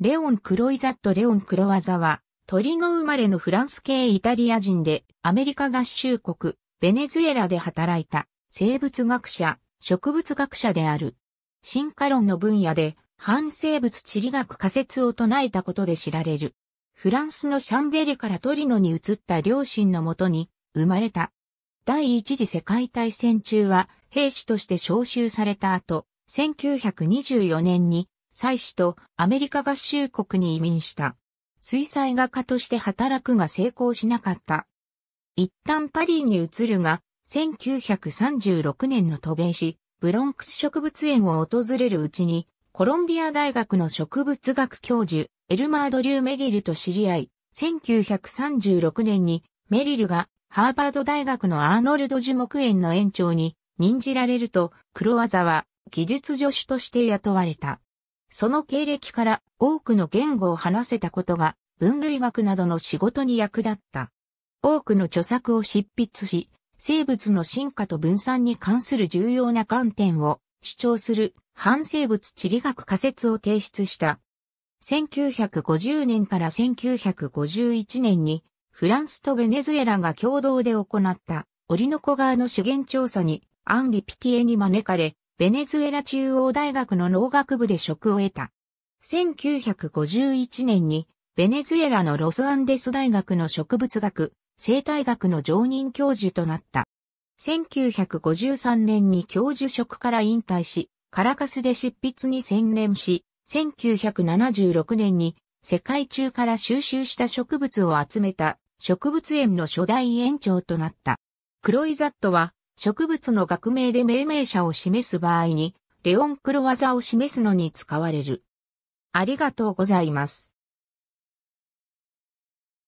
レオン・クロイザット・レオン・クロワザは、トリノ生まれのフランス系イタリア人で、アメリカ合衆国、ベネズエラで働いた、生物学者、植物学者である。進化論の分野で、反生物地理学仮説を唱えたことで知られる。フランスのシャンベリからトリノに移った両親のもとに、生まれた。第一次世界大戦中は、兵士として召集された後、1924年に妻子とアメリカ合衆国に移民した。水彩画家として働くが成功しなかった。一旦パリに移るが、1936年の渡米し、ブロンクス植物園を訪れるうちに、コロンビア大学の植物学教授、エルマード・リュー・メリルと知り合い、1936年にメリルがハーバード大学のアーノルド樹木園の園長に任じられると、黒技は技術助手として雇われた。その経歴から多くの言語を話せたことが分類学などの仕事に役立った。多くの著作を執筆し、生物の進化と分散に関する重要な観点を主張する反生物地理学仮説を提出した。1950年から1951年にフランスとベネズエラが共同で行ったオリノコ川の資源調査にアンリ・ピティエに招かれ、ベネズエラ中央大学の農学部で職を得た。1951年に、ベネズエラのロスアンデス大学の植物学、生態学の常任教授となった。1953年に教授職から引退し、カラカスで執筆に専念し、1976年に世界中から収集した植物を集めた植物園の初代園長となった。クロイザットは植物の学名で命名者を示す場合に、レオンクロワザを示すのに使われる。ありがとうございます。